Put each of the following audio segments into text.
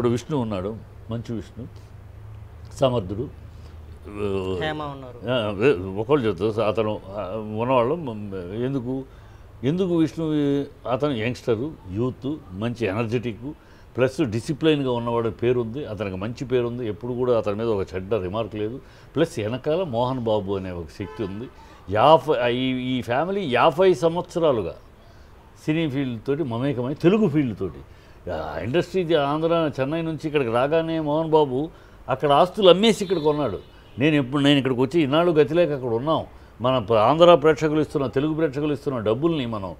ఇప్పుడు విష్ణు ఉన్నాడు మంచి విష్ణు సమర్థుడు ఒకళ్ళు చెప్తారు అతను ఉన్నవాళ్ళు ఎందుకు ఎందుకు విష్ణు అతను యంగ్స్టరు యూత్ మంచి ఎనర్జెటిక్ ప్లస్ డిసిప్లైన్గా ఉన్నవాడు పేరుంది అతనికి మంచి పేరుంది ఎప్పుడు కూడా అతని మీద ఒక చెడ్డ రిమార్క్ లేదు ప్లస్ వెనకాల మోహన్ బాబు అనే ఒక శక్తి ఉంది యాఫై ఈ ఫ్యామిలీ యాభై సంవత్సరాలుగా సినీ ఫీల్డ్ తోటి మమేకమై తెలుగు ఫీల్డ్ తోటి ఇండస్ట్రీ ఆంధ్ర చెన్నై నుంచి ఇక్కడికి రాగానే మోహన్ బాబు అక్కడ ఆస్తులు అమ్మేసి ఇక్కడ కొన్నాడు నేను ఎప్పుడు నేను ఇక్కడికి వచ్చి ఇన్నాళ్ళు గతిలేక అక్కడ ఉన్నాం మన ఆంధ్ర ప్రేక్షకులు ఇస్తున్న తెలుగు ప్రేక్షకులు ఇస్తున్న డబ్బుల్ని మనం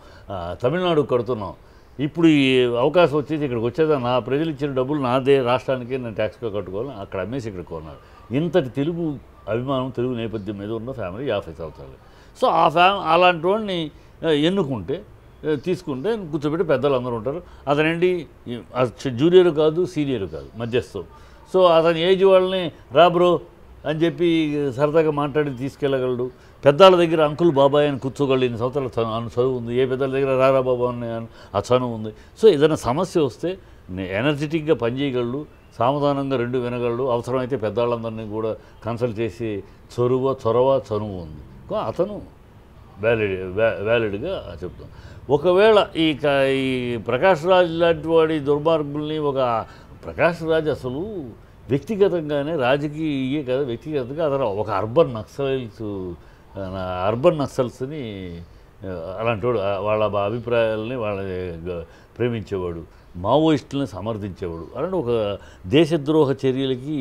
తమిళనాడు కడుతున్నాం ఇప్పుడు ఈ అవకాశం వచ్చేసి ఇక్కడికి వచ్చేదా నా ప్రజలు ఇచ్చిన డబ్బులు నాదే రాష్ట్రానికి నేను ట్యాక్స్గా కట్టుకోవాలి అక్కడ అమ్మేసి ఇక్కడ కొన్నాడు ఇంతటి తెలుగు అభిమానం తెలుగు నేపథ్యం మీద ఉన్న ఫ్యామిలీ యాభై సంవత్సరాలు సో ఆ ఫ్యామ్ అలాంటి వాడిని ఎన్నుకుంటే తీసుకుంటే కూర్చోబెట్టి పెద్దలు అందరూ ఉంటారు అతనండి జూనియర్ కాదు సీనియర్ కాదు మధ్యస్థం సో అతని ఏజ్ వాళ్ళని రాబ్రో అని చెప్పి సరదాగా మాట్లాడి తీసుకెళ్ళగలడు పెద్దల దగ్గర అంకుల్ బాబాయ్ అని కూర్చోగలడు ఇన్ని అని చదువు ఉంది ఏ పెద్దల దగ్గర రారా బాబా అని ఆ చనువు ఉంది సో ఏదైనా సమస్య వస్తే ఎనర్జెటిక్గా పనిచేయగలడు సామధానంగా రెండు వినగలడు అవసరమైతే పెద్దవాళ్ళందరినీ కూడా కన్సల్ట్ చేసి చొరువ చొరవ చనువు ఉంది అతను వ్యాలిడ్ వ్యాలిడ్గా చెప్తాం ఒకవేళ ఈ ఈ ప్రకాష్ రాజ్ లాంటి వాడి దుర్మార్గుల్ని ఒక ప్రకాష్ రాజ్ అసలు వ్యక్తిగతంగానే రాజకీయ కదా వ్యక్తిగతంగా అతను ఒక అర్బన్ నక్సల్స్ అర్బన్ నక్సల్స్ని అలాంటి వాడు వాళ్ళ అభిప్రాయాలని వాళ్ళ ప్రేమించేవాడు మావోయిస్టులను సమర్థించేవాడు అలాంటి ఒక దేశద్రోహ చర్యలకి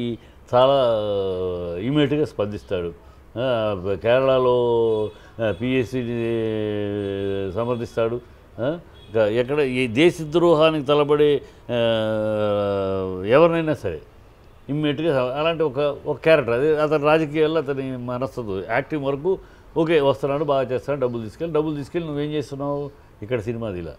చాలా ఇమీడియట్గా స్పందిస్తాడు కేరళలో పిఎస్సిని సమర్థిస్తాడు ఎక్కడ ఈ దేశద్రోహానికి తలబడే ఎవరినైనా సరే ఇమ్మీడియట్గా అలాంటి ఒక ఒక క్యారెక్టర్ అదే అతని రాజకీయాల్లో అతని మనస్తుంది యాక్టింగ్ వరకు ఓకే వస్తున్నాడు బాగా చేస్తాడు డబ్బులు తీసుకెళ్ళి డబ్బులు తీసుకెళ్ళి నువ్వేం చేస్తున్నావు ఇక్కడ సినిమాదిలా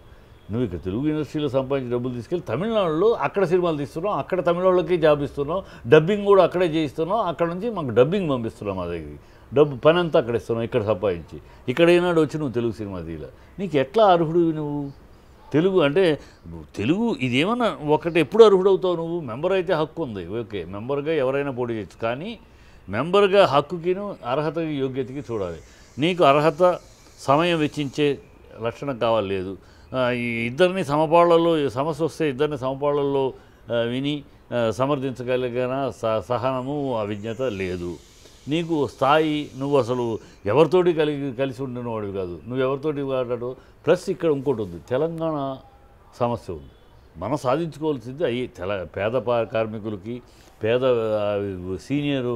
నువ్వు ఇక్కడ తెలుగు యూనివర్సిటీలో సంపాదించి డబ్బులు తీసుకెళ్ళి తమిళనాడులో అక్కడ సినిమాలు తీస్తున్నావు అక్కడ తమిళనాడులోకి జాబ్ ఇస్తున్నావు డబ్బింగ్ కూడా అక్కడే చేయిస్తున్నావు అక్కడ నుంచి మాకు డబ్బింగ్ పంపిస్తున్నాం మా దగ్గరికి డబ్బు పని అంతా అక్కడ ఇస్తున్నావు ఇక్కడ సంపాదించి ఇక్కడైనా వచ్చి నువ్వు తెలుగు సినిమా తీయలే నీకు ఎట్లా అర్హుడు నువ్వు తెలుగు అంటే తెలుగు ఇదేమన్నా ఒకటి ఎప్పుడు అర్హుడవుతావు నువ్వు మెంబర్ అయితే హక్కు ఉంది ఓకే మెంబర్గా ఎవరైనా పోటీ చేయొచ్చు కానీ మెంబర్గా హక్కుకిను అర్హత యోగ్యతకి చూడాలి నీకు అర్హత సమయం వెచ్చించే లక్షణం కావాలి లేదు ఇద్దరిని సమపాళ్లలో సమస్య వస్తే ఇద్దరిని సమపాళ్లలో విని సమర్థించగలిగిన సహనము అవిజ్ఞత లేదు నీకు స్థాయి నువ్వు అసలు ఎవరితోటి కలిగి కలిసి వాడు కాదు నువ్వు ఎవరితోటి వాడాడు ప్లస్ ఇక్కడ ఇంకోటి ఉంది తెలంగాణ సమస్య ఉంది మనం సాధించుకోవాల్సింది అయ్యి తెల పేద కార్మికులకి పేద సీనియర్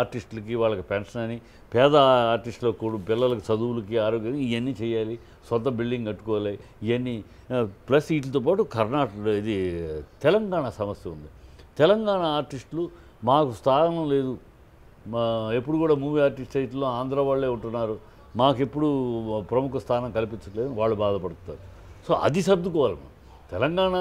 ఆర్టిస్టులకి వాళ్ళకి పెన్షన్ అని పేద ఆర్టిస్టులకు కూడా పిల్లలకి చదువులకి ఆరోగ్యం ఇవన్నీ చేయాలి సొంత బిల్డింగ్ కట్టుకోవాలి ఇవన్నీ ప్లస్ వీటితో పాటు కర్ణాటక ఇది తెలంగాణ సమస్య ఉంది తెలంగాణ ఆర్టిస్టులు మాకు స్థానం లేదు ఎప్పుడు కూడా మూవీ ఆర్టిస్ట్ రైతుల్లో ఆంధ్ర వాళ్ళే ఉంటున్నారు మాకెప్పుడు ప్రముఖ స్థానం కల్పించట్లేదు వాళ్ళు బాధపడుతున్నారు సో అది సర్దుకోవాలి తెలంగాణ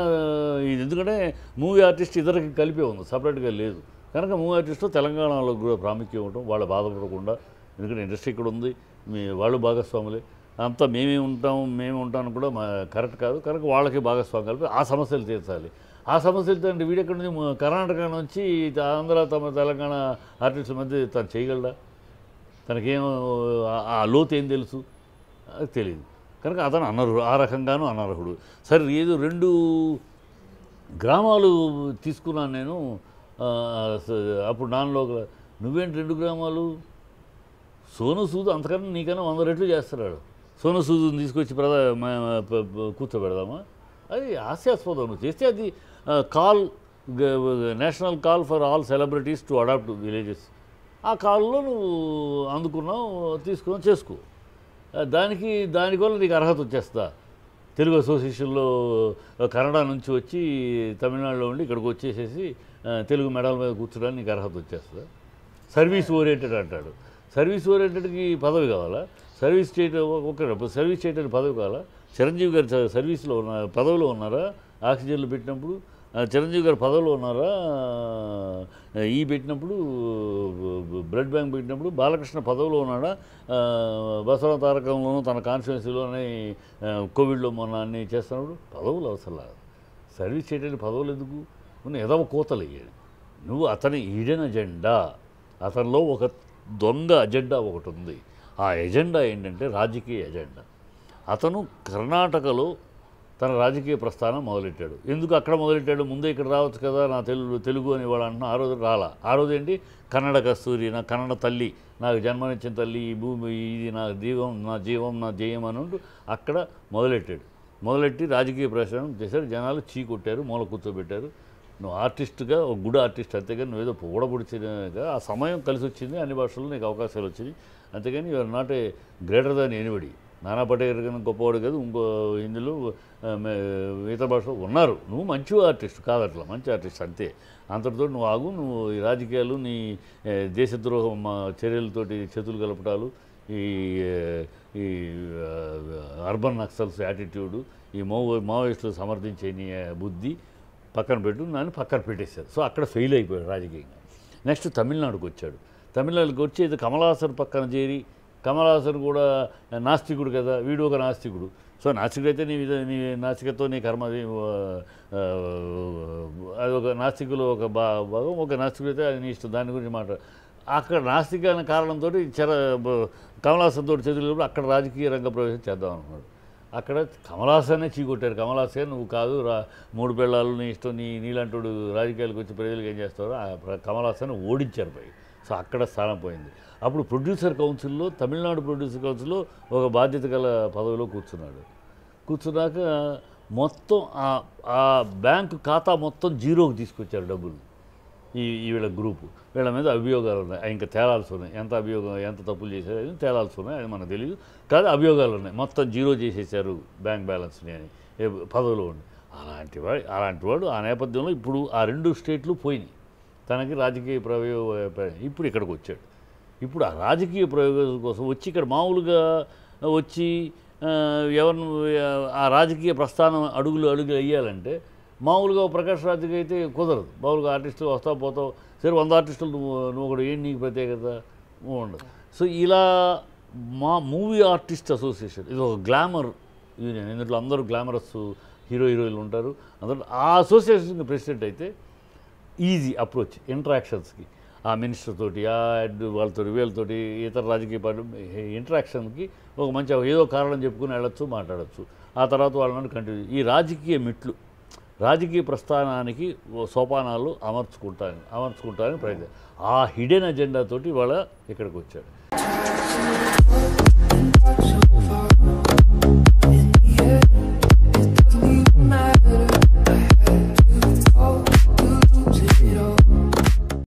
ఇది ఎందుకంటే మూవీ ఆర్టిస్ట్ ఇద్దరికి కలిపే ఉంది సపరేట్గా లేదు కనుక మూవీ ఆర్టిస్టు తెలంగాణలో కూడా ప్రాముఖ్యం ఉండటం వాళ్ళు బాధపడకుండా ఎందుకంటే ఇండస్ట్రీ ఇక్కడ ఉంది మీ వాళ్ళు భాగస్వాములే అంతా మేమే ఉంటాం మేమే ఉంటాం కూడా కరెక్ట్ కాదు కనుక వాళ్ళకి భాగస్వామి కలిపి ఆ సమస్యలు తీర్చాలి ఆ సమస్యలతో అంటే వీడెక్కడి నుంచి కర్ణాటక నుంచి ఆంధ్ర తమ తెలంగాణ ఆర్టిస్ట్ మధ్య తను చేయగలడా తనకేం ఆ లోతు ఏం తెలుసు అది తెలియదు కనుక అతను అనర్హుడు ఆ రకంగాను అనర్హుడు సరే ఏదో రెండు గ్రామాలు తీసుకున్నాను నేను అప్పుడు నాన్నలో నువ్వేంటి రెండు గ్రామాలు సోను అంతకన్నా నీకన్నా వంద రెట్లు చేస్తున్నాడు సోను సూదుని తీసుకొచ్చి ప్రధా కూర్చోబెడదామా అది హాస్యాస్పదం నువ్వు చేస్తే అది call national call for all celebrities to adopt villages ఆ కాల్లో నువ్వు అందుకున్నావు తీసుకున్నావు చేసుకో దానికి దానివల్ల నీకు అర్హత వచ్చేస్తా తెలుగు అసోసియేషన్లో కన్నడ నుంచి వచ్చి తమిళనాడులో ఉండి ఇక్కడికి వచ్చేసేసి తెలుగు మెడల్ మీద కూర్చోడానికి నీకు అర్హత వచ్చేస్తా సర్వీస్ ఓరియంటెడ్ అంటాడు సర్వీస్ ఓరియంటెడ్కి పదవి కావాలా సర్వీస్ చేయటం ఒక సర్వీస్ చేయడానికి పదవి కావాలా చిరంజీవి గారు సర్వీస్లో ఉన్న పదవిలో ఉన్నారా ఆక్సిజన్లు పెట్టినప్పుడు చిరంజీవి గారు పదవిలో ఉన్నారా ఈ పెట్టినప్పుడు బ్లడ్ బ్యాంక్ పెట్టినప్పుడు బాలకృష్ణ పదవిలో ఉన్నాడా బసవ తారకంలోనూ తన కాన్స్టిట్యున్సీలోనే కోవిడ్లో మొన్న అన్ని చేస్తున్నప్పుడు పదవులు అవసరం సర్వీస్ చేయడానికి పదవులు ఎందుకు నువ్వు ఎదవ కోతలు నువ్వు అతని ఈడన అజెండా అతనిలో ఒక దొంగ అజెండా ఒకటి ఉంది ఆ ఎజెండా ఏంటంటే రాజకీయ ఎజెండా అతను కర్ణాటకలో తన రాజకీయ ప్రస్థానం మొదలెట్టాడు ఎందుకు అక్కడ మొదలెట్టాడు ముందే ఇక్కడ రావచ్చు కదా నా తెలుగు తెలుగు అని వాడు అంటున్నా ఆ రోజు రాలా ఆ రోజు ఏంటి కన్నడ కస్తూరి నా కన్నడ తల్లి నాకు జన్మనిచ్చిన తల్లి ఈ భూమి ఇది నా దీవం నా జీవం నా జయం అని ఉంటూ అక్కడ మొదలెట్టాడు మొదలెట్టి రాజకీయ ప్రచారం చేశారు జనాలు చీ కొట్టారు మూల కూర్చోబెట్టారు నువ్వు ఆర్టిస్ట్గా ఒక గుడ్ ఆర్టిస్ట్ అంతేగాని ఏదో పొగడబుడిచినాక ఆ సమయం కలిసి వచ్చింది అన్ని భాషల్లో నీకు అవకాశాలు వచ్చినాయి అంతేగాని you're not a greater than anybody Nana Patekar కన్నా గొప్పవాడు కాదు ఇంకో హిందీలో మిగతా భాషలో ఉన్నారు నువ్వు మంచి ఆర్టిస్ట్ కాదు అట్లా మంచి ఆర్టిస్ట్ అంతే అంతటితో నువ్వు ఆగు నువ్వు ఈ రాజకీయాలు నీ దేశద్రోహ చర్యలతోటి చేతులు కలపటాలు ఈ ఈ అర్బన్ నక్సల్స్ యాటిట్యూడు ఈ మావో మావోయిస్టులు సమర్థించే నీ బుద్ధి పక్కన పెట్టు నన్ను పక్కన పెట్టేశారు సో అక్కడ ఫెయిల్ అయిపోయాడు రాజకీయంగా నెక్స్ట్ తమిళనాడుకు వచ్చాడు తమిళనాడుకు వచ్చి ఇది కమలాసర్ పక్కన చేరి కమలాసన్ కూడా నాస్తికుడు కదా వీడు ఒక నాస్తికుడు సో అయితే నీ విధ నీ నాస్తికతో నీ కర్మ అది ఒక నాస్తికులు ఒక బా భాగం ఒక అయితే అది నీ ఇష్టం దాని గురించి మాట అక్కడ నాస్తిక అనే కారణంతో చర కమలాసన్తో చదువు అక్కడ రాజకీయ రంగ ప్రవేశం చేద్దాం అనుకున్నాడు అక్కడ కమలాసనే చీకొట్టారు కమలాసే నువ్వు కాదు రా మూడు పిల్లలు నీ ఇష్టం నీ నీలాంటి రాజకీయాలకు వచ్చి ప్రజలకు ఏం చేస్తారో కమలాసన్ ఓడించారు పై సో అక్కడ స్థానం పోయింది అప్పుడు ప్రొడ్యూసర్ కౌన్సిల్లో తమిళనాడు ప్రొడ్యూసర్ కౌన్సిల్లో ఒక బాధ్యత గల పదవిలో కూర్చున్నాడు కూర్చున్నాక మొత్తం ఆ బ్యాంకు ఖాతా మొత్తం జీరోకి తీసుకొచ్చారు డబ్బులు ఈ వీళ్ళ గ్రూపు వీళ్ళ మీద అభియోగాలు ఉన్నాయి ఇంకా తేలాల్సి ఉన్నాయి ఎంత అభియోగం ఎంత తప్పులు చేశారు అని తేలాల్సి ఉన్నాయి అది మనకు తెలియదు కాదు అభియోగాలు ఉన్నాయి మొత్తం జీరో చేసేసారు బ్యాంక్ బ్యాలెన్స్ని అని పదవిలో ఉండి అలాంటి వాడు అలాంటి వాడు ఆ నేపథ్యంలో ఇప్పుడు ఆ రెండు స్టేట్లు పోయినాయి తనకి రాజకీయ ప్రయోగ ఇప్పుడు ఇక్కడికి వచ్చాడు ఇప్పుడు ఆ రాజకీయ ప్రయోగం కోసం వచ్చి ఇక్కడ మామూలుగా వచ్చి ఎవరిని ఆ రాజకీయ ప్రస్థానం అడుగులు అడుగులు వేయాలంటే మామూలుగా ప్రకాష్ రాజుకి అయితే కుదరదు మామూలుగా ఆర్టిస్టులు వస్తా పోతావు సరే వంద ఆర్టిస్టులు నువ్వు నువ్వు ఏంటి నీకు ప్రత్యేకత ఉండదు సో ఇలా మా మూవీ ఆర్టిస్ట్ అసోసియేషన్ ఇది ఒక గ్లామర్ యూనియన్ ఇందులో అందరూ గ్లామరస్ హీరో హీరోయిన్లు ఉంటారు అందరూ ఆ అసోసియేషన్కి ప్రెసిడెంట్ అయితే ఈజీ అప్రోచ్ ఇంటరాక్షన్స్కి ఆ మినిస్టర్ తోటి ఆ వాళ్ళతో వీళ్ళతోటి ఇతర రాజకీయ పార్టీ ఇంట్రాక్షన్కి ఒక మంచి ఏదో కారణం చెప్పుకుని వెళ్ళొచ్చు మాట్లాడచ్చు ఆ తర్వాత వాళ్ళని కంటిన్యూ ఈ రాజకీయ మిట్లు రాజకీయ ప్రస్థానానికి సోపానాలు అమర్చుకుంటాను అమర్చుకుంటానికి ప్రయత్నం ఆ హిడెన్ అజెండాతోటి వాళ్ళ ఇక్కడికి వచ్చాడు